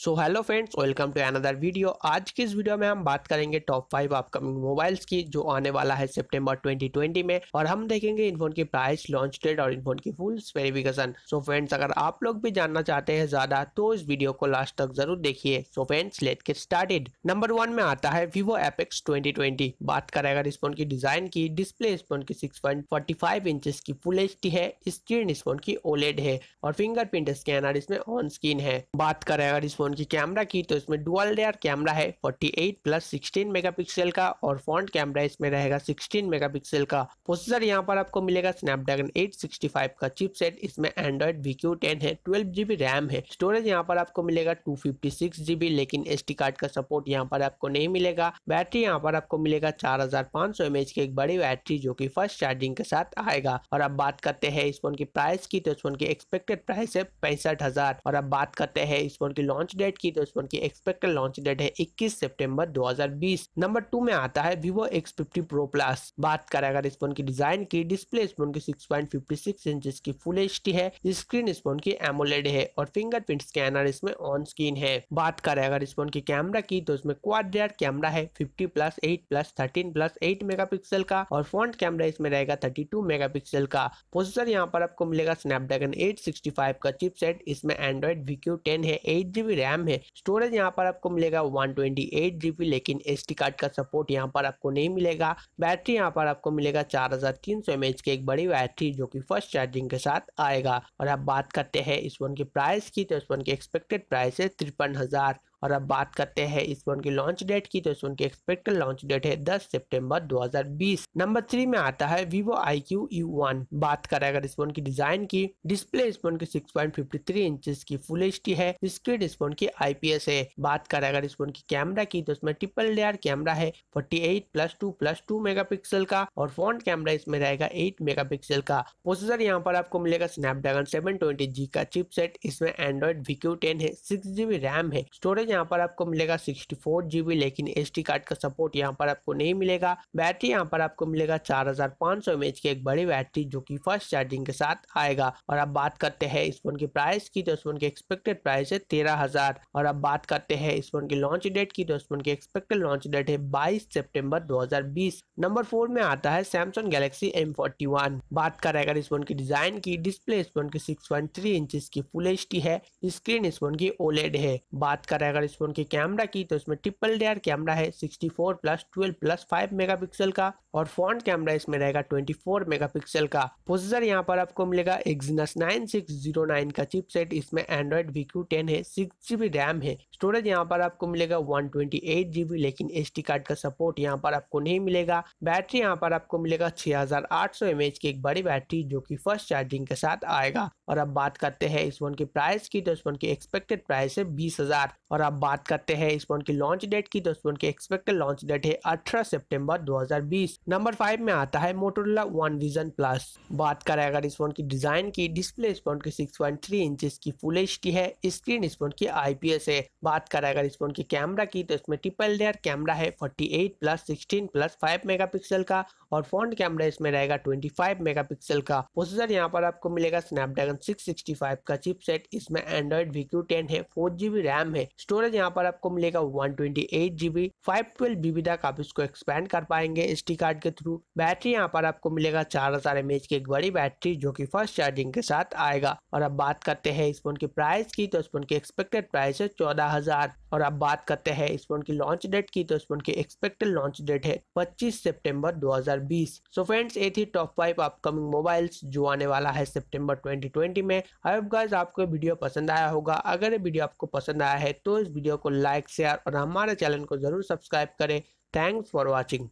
so hello friends welcome to another video आज की इस वीडियो में हम बात करेंगे टॉप फाइव अपकमिंग मोबाइल्स की जो आने वाला है सितंबर 2020 में और हम देखेंगे इन फोन की प्राइस लॉन्च डेट और इन फोन की फुल स्पेसिफिकेशन सो फ्रेंड्स अगर आप लोग भी जानना चाहते हैं ज्यादा तो इस वीडियो को लास्ट तक जरूर देखिए so friends let's get started number one में आता है विवो एपेक्स ट्वेंटी बात करें अगर इस फोन की डिजाइन की डिस्प्ले इस फोन की सिक्स पॉइंट की फुल एच है स्क्रीन इस फोन की ओलेड है और फिंगरप्रिंट स्कैनर इसमें ऑन स्क्रीन है बात करें अगर इस फ़ोन की कैमरा की तो इसमें डुअल लेयर कैमरा है 48 प्लस 16 मेगापिक्सल का और फ्रंट कैमरा इसमें रहेगा 16 मेगापिक्सल का प्रोसेसर यहां पर आपको मिलेगा स्नैपड्रैगन 865 का चिपसेट इसमें एंड्रॉइड वीक्यू टेन है ट्वेल्व जीबी रैम है स्टोरेज यहाँ पर आपको मिलेगा टू जीबी लेकिन एस कार्ड का सपोर्ट यहाँ पर आपको नहीं मिलेगा बैटरी यहाँ पर आपको मिलेगा चार हजार की एक बड़ी बैटरी जो की फर्स्ट चार्जिंग के साथ आएगा और अब बात करते हैं इस फोन की प्राइस की तो इस फोन की एक्सपेक्टेड प्राइस है पैंसठ और अब बात करते हैं इस फोन की लॉन्च डेट की तो इस फोन की एक्सपेक्टेड लॉन्च डेट है 21 सितंबर 2020 नंबर टू में आता है vivo X fifty pro plus बात करें अगर इस फोन की डिजाइन की डिस्प्ले इस फोन की 6.56 इंच की फुल एच है स्क्रीन इस फोन की एमोलेड है और फिंगरप्रिंट स्कैनर इसमें ऑन स्क्रीन है बात करें अगर इस फोन की कैमरा की तो इसमें क्वाड कैमरा है fifty plus eight plus thirteen plus eight mega का और फ्रंट कैमरा इसमें रहेगा थर्टी टू मेगा का प्रोसेसर यहाँ पर आपको मिलेगा स्नैपड्रैगन एट सिक्सटी फाइव का चिपसेट इसमें एंड्रॉइड वीक्यू टेन है एट जीबी रैम है स्टोरेज यहाँ पर आपको मिलेगा वन ट्वेंटी लेकिन एस कार्ड का सपोर्ट यहाँ पर आपको नहीं मिलेगा बैटरी यहाँ पर आपको मिलेगा चार हजार तीन सौ एम एच की एक बड़ी बैटरी जो की फर्स्ट चार्जिंग के साथ आएगा और आप बात करते हैं इस फोन की प्राइस की तो इस फोन की एक्सपेक्टेड प्राइस है तिरपन हजार और अब बात करते हैं इस फोन की लॉन्च डेट की तो इस फोन की एक्सपेक्टेड लॉन्च डेट है 10 सितंबर 2020 नंबर थ्री में आता है vivo आई क्यू वन बात करें अगर इस फोन की डिजाइन की डिस्प्ले इस फोन की 6.53 इंचेस की फुल एच है स्क्रीन इस फोन की आईपीएस है बात करें अगर इस फोन की कैमरा की तो इसमें ट्रिपल लेयर कैमरा है forty plus two plus two mega का और फ्रंट कैमरा इसमें रहेगा एट मेगापिक्सल का प्रोसेसर यहाँ पर आपको मिलेगा स्नैपड्रैगन 720G का चिपसेट इसमें एंड्रॉइड वीक्यू टेन है सिक्स जीबी रैम है स्टोरेज यहाँ पर आपको मिलेगा सिक्सटी फोर जीबी लेकिन एस कार्ड का सपोर्ट यहाँ पर आपको नहीं मिलेगा बैटरी यहाँ पर आपको मिलेगा चार हजार पाँच सौ की एक बड़ी बैटरी जो की फर्स्ट चार्जिंग के साथ आएगा और अब बात करते हैं इस फोन की प्राइस की तो इस फोन की एक्सपेक्टेड प्राइस है तेरह हजार और अब बात करते हैं इस फोन की लॉन्च डेट की तो इस फोन की एक्सपेक्टेड लॉन्च डेट है बाईस हजार बीस नंबर फोर में आता है सैमसंग गैलेक्सी वन बात करें अगर इस फोन की डिजाइन की डिस्प्ले इस फोन की थ्री इंच की फुल एच है स्क्रीन इस फोन की ओलेड है बात करें अगर अगर इस फोन की कैमरा की तो इसमें ट्रिपल डेयर कैमरा है 64 प्लस 12 प्लस 5 मेगापिक्सल का और फ्रंट कैमरा इसमें रहेगा 24 मेगापिक्सल का प्रोसेसर यहां पर आपको मिलेगा एक्जीनस 9609 का चिपसेट इसमें एंड्रॉइड वीक्यू टेन है सिक्स जीबी रैम है स्टोरेज यहाँ पर आपको मिलेगा वन जीबी लेकिन एस कार्ड का सपोर्ट यहाँ पर आपको नहीं मिलेगा बैटरी यहाँ पर आपको मिलेगा छह हजार की एक बड़ी बैटरी जो की फर्स्ट चार्जिंग के साथ आएगा और अब बात करते हैं इस फोन की प्राइस की तो इस फोन की एक्सपेक्टेड प्राइस है बीस और अब बात करते हैं इस फोन की लॉन्च डेट की तो इस फोन की एक्सपेक्टेड लॉन्च डेट है 18 सितंबर 2020 नंबर फाइव में आता है मोटोरोला वन विजन प्लस बात करें अगर इस फोन की डिजाइन की डिस्प्ले इस फोन की 6.3 इंचेस की फुल एच की है स्क्रीन इस फोन की आईपीएस है बात करें अगर इस फोन की कैमरा की तो इसमें ट्रिपल डेयर कैमरा है eight plus sixteen plus mega pixel का और फ्रंट कैमरा इसमें रहेगा 25 मेगापिक्सल का प्रोसेसर यहाँ पर आपको मिलेगा स्नैपड्रैगन 665 का चिपसेट इसमें एंड्रॉइड वीक्यू टेन है फोर जीबी रैम है स्टोरेज स्टोरेज यहाँ पर आपको मिलेगा one twenty eight GB five twelve GB तक आप इसको एक्सपेंड कर पाएंगे एस कार्ड के थ्रू बैटरी यहाँ पर आपको मिलेगा चार हजार एमएच की एक बड़ी बैटरी जो की फर्स्ट चार्जिंग के साथ आएगा और अब बात करते हैं इस फोन की प्राइस की तो इस फोन की एक्सपेक्टेड प्राइस है चौदह हजार और अब बात करते हैं इस फोन की लॉन्च डेट की तो इस फोन की एक्सपेक्टेड लॉन्च डेट है 25 सितंबर 2020 सो फ्रेंड्स ये थी टॉप फाइव अपकमिंग मोबाइल्स जो आने वाला है सितंबर 2020 में आई होप गाइस आपको वीडियो पसंद आया होगा अगर ये वीडियो आपको पसंद आया है तो इस वीडियो को लाइक शेयर और हमारे चैनल को ज़रूर सब्सक्राइब करें थैंक्स फॉर वॉचिंग